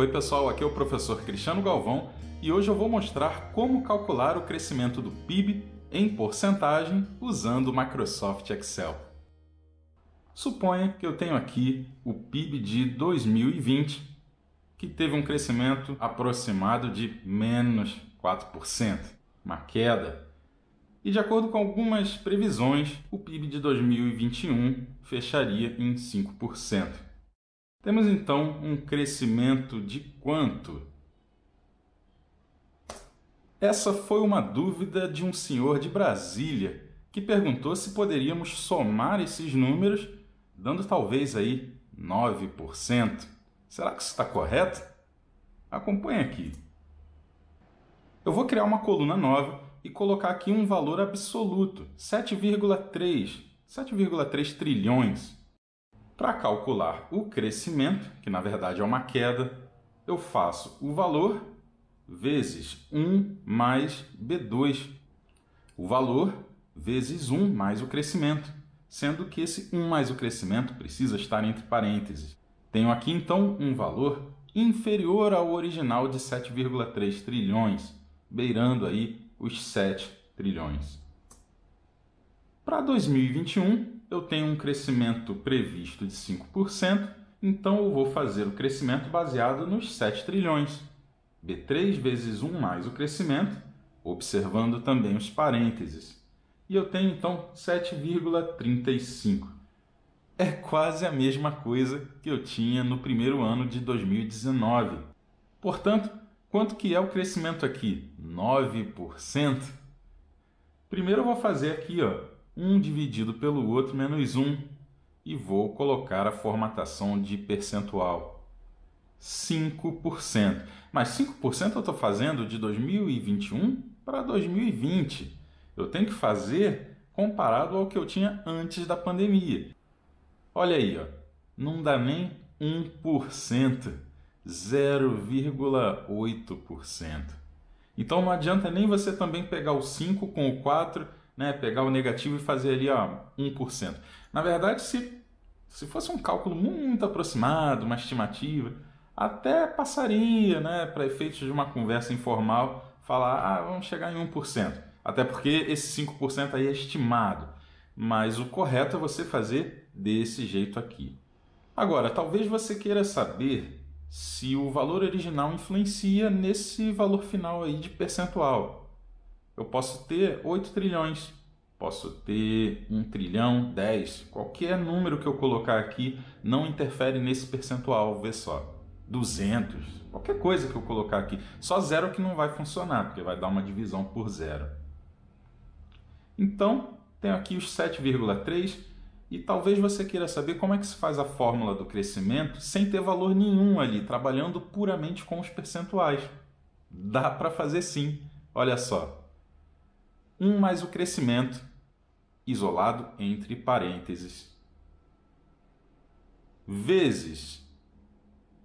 Oi pessoal, aqui é o professor Cristiano Galvão e hoje eu vou mostrar como calcular o crescimento do PIB em porcentagem usando o Microsoft Excel. Suponha que eu tenho aqui o PIB de 2020, que teve um crescimento aproximado de menos 4%, uma queda e de acordo com algumas previsões, o PIB de 2021 fecharia em 5%. Temos então um crescimento de quanto? Essa foi uma dúvida de um senhor de Brasília que perguntou se poderíamos somar esses números, dando talvez aí 9%. Será que isso está correto? Acompanhe aqui. Eu vou criar uma coluna nova e colocar aqui um valor absoluto, 7,3, 7,3 trilhões. Para calcular o crescimento, que na verdade é uma queda, eu faço o valor vezes 1 mais B2. O valor vezes 1 mais o crescimento, sendo que esse 1 mais o crescimento precisa estar entre parênteses. Tenho aqui então um valor inferior ao original de 7,3 trilhões, beirando aí os 7 trilhões. Para 2021, eu tenho um crescimento previsto de 5%, então eu vou fazer o crescimento baseado nos 7 trilhões. B3 vezes 1 mais o crescimento, observando também os parênteses. E eu tenho então 7,35. É quase a mesma coisa que eu tinha no primeiro ano de 2019. Portanto, quanto que é o crescimento aqui? 9%. Primeiro eu vou fazer aqui, ó, 1 dividido pelo outro menos 1 e vou colocar a formatação de percentual. 5%. Mas 5% eu estou fazendo de 2021 para 2020. Eu tenho que fazer comparado ao que eu tinha antes da pandemia. Olha aí, ó. não dá nem 1%, 0,8%. Então não adianta nem você também pegar o 5 com o 4 né, pegar o negativo e fazer ali ó, 1%. Na verdade, se, se fosse um cálculo muito aproximado, uma estimativa, até passaria né, para efeitos de uma conversa informal, falar, ah, vamos chegar em 1%. Até porque esse 5% aí é estimado. Mas o correto é você fazer desse jeito aqui. Agora, talvez você queira saber se o valor original influencia nesse valor final aí de percentual. Eu posso ter 8 trilhões, posso ter 1 trilhão, 10, qualquer número que eu colocar aqui não interfere nesse percentual, vê só. 200, qualquer coisa que eu colocar aqui, só zero que não vai funcionar, porque vai dar uma divisão por zero. Então, tenho aqui os 7,3 e talvez você queira saber como é que se faz a fórmula do crescimento sem ter valor nenhum ali, trabalhando puramente com os percentuais. Dá para fazer sim. Olha só, 1 mais o crescimento, isolado entre parênteses, vezes,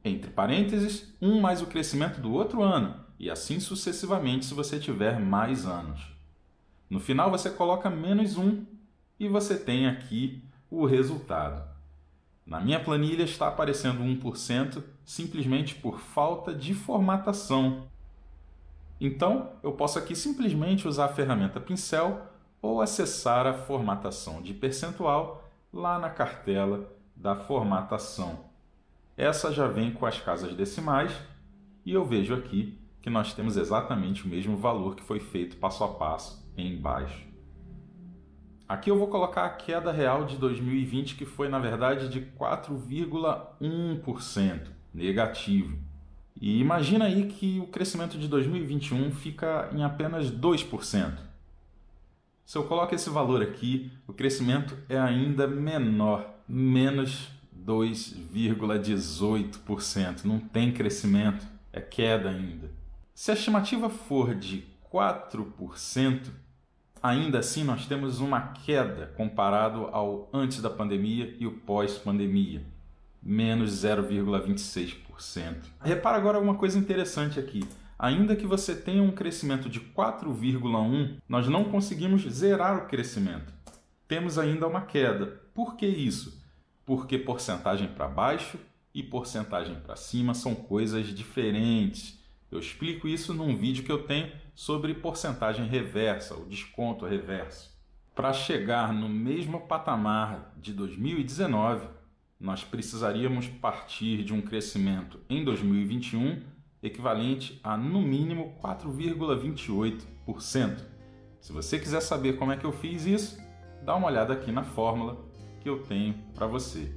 entre parênteses, 1 mais o crescimento do outro ano, e assim sucessivamente se você tiver mais anos. No final você coloca menos 1 e você tem aqui o resultado. Na minha planilha está aparecendo 1% simplesmente por falta de formatação. Então, eu posso aqui simplesmente usar a ferramenta pincel ou acessar a formatação de percentual lá na cartela da formatação. Essa já vem com as casas decimais e eu vejo aqui que nós temos exatamente o mesmo valor que foi feito passo a passo embaixo. Aqui eu vou colocar a queda real de 2020, que foi na verdade de 4,1% negativo. E imagina aí que o crescimento de 2021 fica em apenas 2%. Se eu coloco esse valor aqui, o crescimento é ainda menor, menos 2,18%. Não tem crescimento, é queda ainda. Se a estimativa for de 4%, ainda assim nós temos uma queda comparado ao antes da pandemia e o pós-pandemia, menos 0,26%. Repara agora uma coisa interessante aqui. Ainda que você tenha um crescimento de 4,1, nós não conseguimos zerar o crescimento. Temos ainda uma queda. Por que isso? Porque porcentagem para baixo e porcentagem para cima são coisas diferentes. Eu explico isso num vídeo que eu tenho sobre porcentagem reversa, o desconto reverso. Para chegar no mesmo patamar de 2019, nós precisaríamos partir de um crescimento em 2021 equivalente a no mínimo 4,28%. Se você quiser saber como é que eu fiz isso, dá uma olhada aqui na fórmula que eu tenho para você.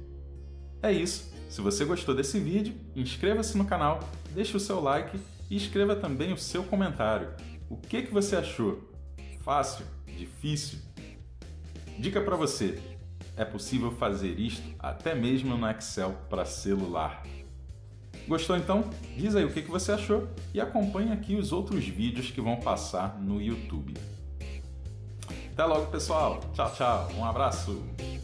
É isso. Se você gostou desse vídeo, inscreva-se no canal, deixe o seu like e escreva também o seu comentário. O que, que você achou? Fácil? Difícil? Dica para você: é possível fazer isto até mesmo no Excel para celular. Gostou então? Diz aí o que você achou e acompanhe aqui os outros vídeos que vão passar no YouTube. Até logo, pessoal. Tchau, tchau. Um abraço.